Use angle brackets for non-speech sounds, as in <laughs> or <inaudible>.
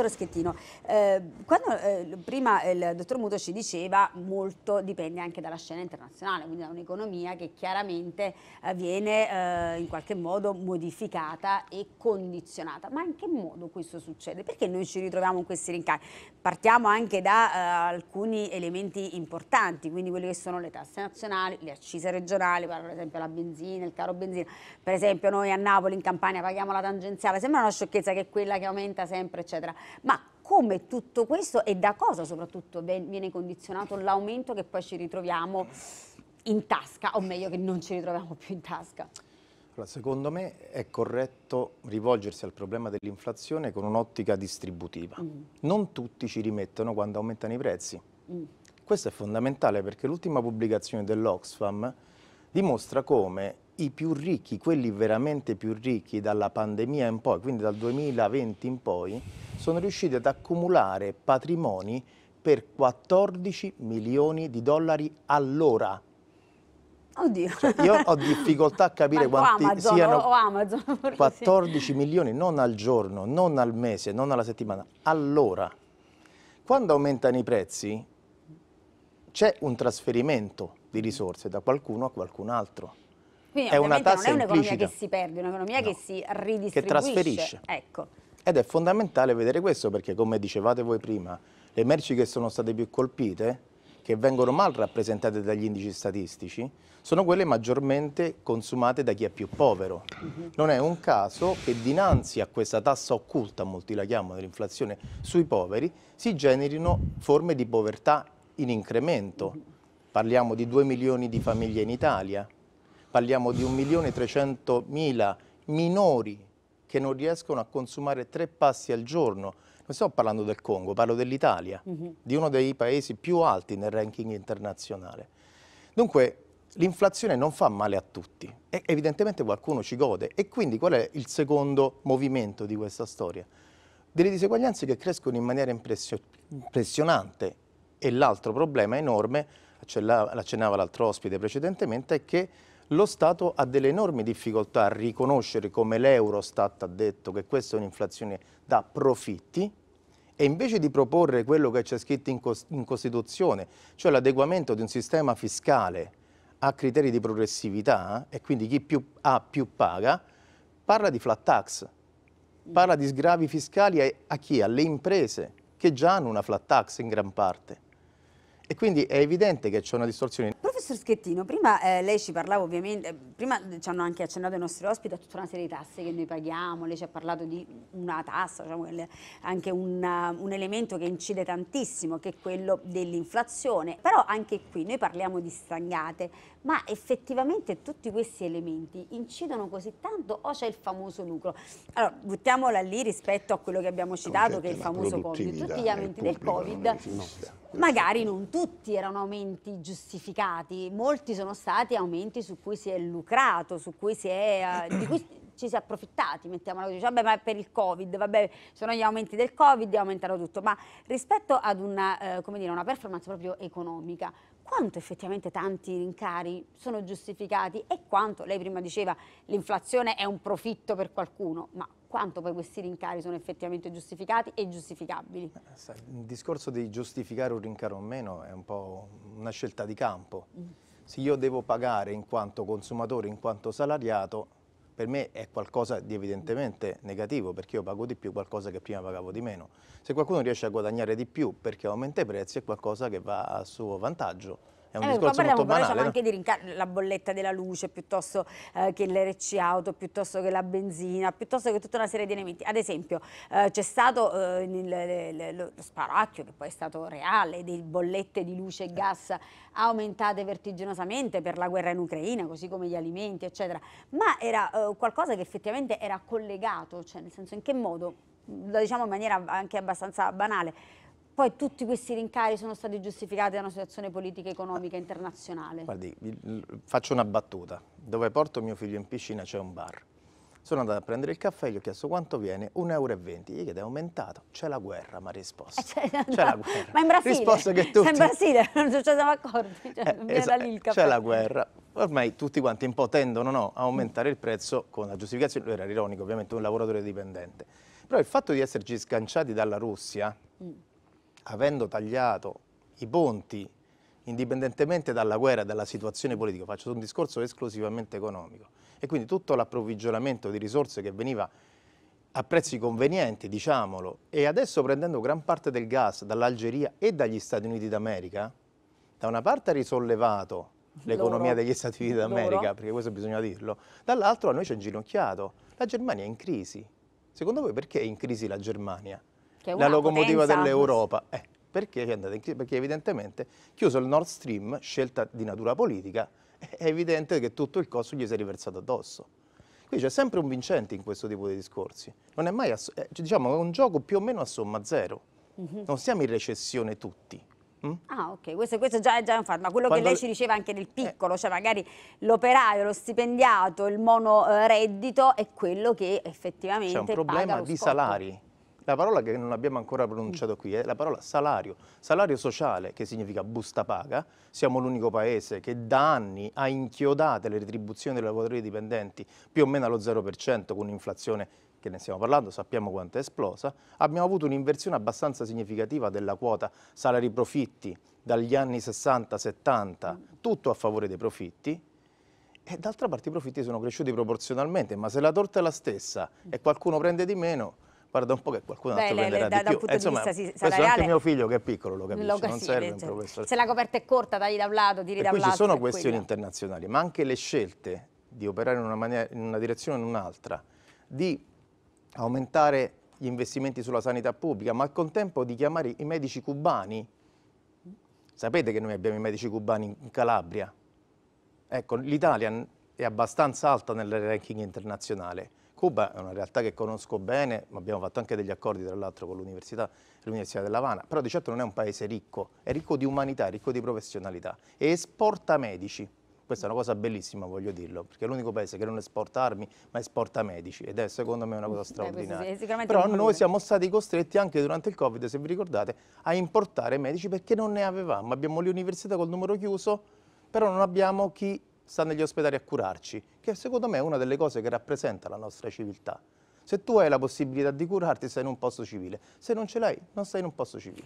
Professore Schettino, eh, quando, eh, prima eh, il dottor Muto ci diceva molto dipende anche dalla scena internazionale, quindi da un'economia che chiaramente eh, viene eh, in qualche modo modificata e condizionata. Ma in che modo questo succede? Perché noi ci ritroviamo in questi rincari? Partiamo anche da eh, alcuni elementi importanti, quindi quelli che sono le tasse nazionali, le accise regionali, per esempio la benzina, il caro benzina. Per esempio noi a Napoli, in Campania, paghiamo la tangenziale, sembra una sciocchezza che è quella che aumenta sempre, eccetera ma come tutto questo e da cosa soprattutto viene condizionato l'aumento che poi ci ritroviamo in tasca, o meglio che non ci ritroviamo più in tasca? Allora, secondo me è corretto rivolgersi al problema dell'inflazione con un'ottica distributiva. Mm. Non tutti ci rimettono quando aumentano i prezzi. Mm. Questo è fondamentale perché l'ultima pubblicazione dell'Oxfam dimostra come i più ricchi, quelli veramente più ricchi dalla pandemia in poi, quindi dal 2020 in poi, sono riusciti ad accumulare patrimoni per 14 milioni di dollari all'ora. Oddio. Cioè, io ho difficoltà a capire <laughs> quanti Amazon, siano o Amazon, 14 <laughs> sì. milioni, non al giorno, non al mese, non alla settimana, all'ora. Quando aumentano i prezzi c'è un trasferimento di risorse da qualcuno a qualcun altro. Quindi è una tassa non è un'economia che si perde, è un'economia no. che si ridistribuisce. Che trasferisce. Ecco. Ed è fondamentale vedere questo perché, come dicevate voi prima, le merci che sono state più colpite che vengono mal rappresentate dagli indici statistici sono quelle maggiormente consumate da chi è più povero. Mhm. Non è un caso che dinanzi a questa tassa occulta, molti la chiamano, dell'inflazione sui poveri, si generino forme di povertà in incremento. Mhm. Parliamo di 2 milioni di famiglie in Italia, parliamo di 1.300.000 minori che non riescono a consumare tre passi al giorno. Non sto parlando del Congo, parlo dell'Italia, mm -hmm. di uno dei paesi più alti nel ranking internazionale. Dunque l'inflazione non fa male a tutti e evidentemente qualcuno ci gode. E quindi qual è il secondo movimento di questa storia? Delle diseguaglianze che crescono in maniera impressio impressionante e l'altro problema enorme, l'accennava l'altro ospite precedentemente, è che lo Stato ha delle enormi difficoltà a riconoscere, come l'Eurostat ha detto, che questa è un'inflazione da profitti, e invece di proporre quello che c'è scritto in, in Costituzione, cioè l'adeguamento di un sistema fiscale a criteri di progressività, e quindi chi più ha più paga, parla di flat tax, parla di sgravi fiscali a, a chi? Alle imprese, che già hanno una flat tax in gran parte. E quindi è evidente che c'è una distorsione Professor Schettino, prima eh, lei ci parlava ovviamente, prima ci hanno anche accennato i nostri ospiti a tutta una serie di tasse che noi paghiamo, lei ci ha parlato di una tassa, diciamo, anche una, un elemento che incide tantissimo, che è quello dell'inflazione, però anche qui noi parliamo di stangate, ma effettivamente tutti questi elementi incidono così tanto o c'è il famoso lucro? Allora, buttiamola lì rispetto a quello che abbiamo citato, che è il famoso Covid, tutti gli elementi del Covid. Magari non tutti erano aumenti giustificati, molti sono stati aumenti su cui si è lucrato, su cui si è, eh, di cui ci si è approfittati, mettiamola così, cioè, vabbè ma per il Covid, vabbè sono gli aumenti del Covid, aumentano tutto, ma rispetto ad una, eh, dire, una performance proprio economica, quanto effettivamente tanti rincari sono giustificati e quanto, lei prima diceva, l'inflazione è un profitto per qualcuno, ma quanto poi questi rincari sono effettivamente giustificati e giustificabili? Eh, il discorso di giustificare un rincaro o meno è un po' una scelta di campo. Mm. Se io devo pagare in quanto consumatore, in quanto salariato, per me è qualcosa di evidentemente negativo perché io pago di più qualcosa che prima pagavo di meno. Se qualcuno riesce a guadagnare di più perché aumenta i prezzi è qualcosa che va a suo vantaggio è un eh, discorso molto banale. No? anche di la bolletta della luce, piuttosto eh, che l'RC auto, piuttosto che la benzina, piuttosto che tutta una serie di elementi. Ad esempio eh, c'è stato eh, lo sparacchio che poi è stato reale, di bollette di luce e gas aumentate vertiginosamente per la guerra in Ucraina, così come gli alimenti, eccetera. Ma era eh, qualcosa che effettivamente era collegato, cioè nel senso in che modo, lo diciamo in maniera anche abbastanza banale, poi tutti questi rincari sono stati giustificati da una situazione politica, economica, internazionale. Guardi, faccio una battuta. Dove porto mio figlio in piscina c'è un bar. Sono andato a prendere il caffè, gli ho chiesto quanto viene, 1,20 euro. Gli chiedo, è aumentato? C'è la guerra, mi ha risposto. Eh, cioè, c'è la guerra. Ma in Brasile? Risposta che <laughs> tutti... In Brasile, non ci cioè, siamo accorti, cioè, eh, viene lì il caffè. C'è la guerra. Ormai tutti quanti un po' tendono no, a aumentare il prezzo con la giustificazione, lui era ironico ovviamente, un lavoratore dipendente. Però il fatto di esserci sganciati dalla Russia... Mm avendo tagliato i ponti, indipendentemente dalla guerra e dalla situazione politica, faccio un discorso esclusivamente economico, e quindi tutto l'approvvigionamento di risorse che veniva a prezzi convenienti, diciamolo, e adesso prendendo gran parte del gas dall'Algeria e dagli Stati Uniti d'America, da una parte ha risollevato l'economia degli Stati Uniti d'America, perché questo bisogna dirlo, dall'altro a noi ci ha inginocchiato. La Germania è in crisi. Secondo voi perché è in crisi la Germania? la locomotiva dell'Europa. Eh, perché è andata in crisi? Perché evidentemente chiuso il Nord Stream, scelta di natura politica, <laughs> è evidente che tutto il costo gli si è riversato addosso. Quindi c'è sempre un vincente in questo tipo di discorsi. Non è mai, eh, è, cioè, diciamo, è un gioco più o meno a somma zero. Mm -hmm. Non siamo in recessione tutti. Mm? Ah ok, questo, questo già, è già un fatto, ma quello Quando... che lei ci diceva anche nel eh. piccolo, eh. cioè magari l'operaio, lo stipendiato, il monoreddito è quello che effettivamente C'è un problema di scotto. salari, la parola che non abbiamo ancora mm. pronunciato qui è la parola salario, salario sociale che significa busta paga, siamo l'unico paese che da anni ha inchiodato le retribuzioni dei lavoratori dipendenti più o meno allo 0% con un'inflazione che ne stiamo parlando, sappiamo quanto è esplosa, abbiamo avuto un'inversione abbastanza significativa della quota salari profitti dagli anni 60-70, mm. tutto a favore dei profitti, e d'altra parte i profitti sono cresciuti proporzionalmente, ma se la torta è la stessa mm. e qualcuno prende di meno, guarda un po' che qualcun altro Beh, prenderà da, di da, più. Eh, insomma, di anche mio figlio che è piccolo lo capisce, lo non serve certo. un professore. Se la coperta è corta, tagli da un lato, tiri da un lato. Ci sono questioni quello. internazionali, ma anche le scelte di operare in una, maniera, in una direzione o in un'altra, di aumentare gli investimenti sulla sanità pubblica, ma al contempo di chiamare i medici cubani. Sapete che noi abbiamo i medici cubani in Calabria? Ecco, l'Italia è abbastanza alta nel ranking internazionale Cuba è una realtà che conosco bene, ma abbiamo fatto anche degli accordi tra l'altro con l'Università l'Università dell'Havana, però di certo non è un paese ricco, è ricco di umanità, è ricco di professionalità e esporta medici. Questa è una cosa bellissima, voglio dirlo, perché è l'unico paese che non esporta armi, ma esporta medici ed è secondo me una cosa straordinaria. Beh, Però noi siamo stati costretti anche durante il Covid, se vi ricordate, a importare medici perché non ne avevamo. Abbiamo le università col numero chiuso, però non abbiamo chi sta negli ospedali a curarci, che secondo me è una delle cose che rappresenta la nostra civiltà. Se tu hai la possibilità di curarti, stai in un posto civile. Se non ce l'hai, non stai in un posto civile.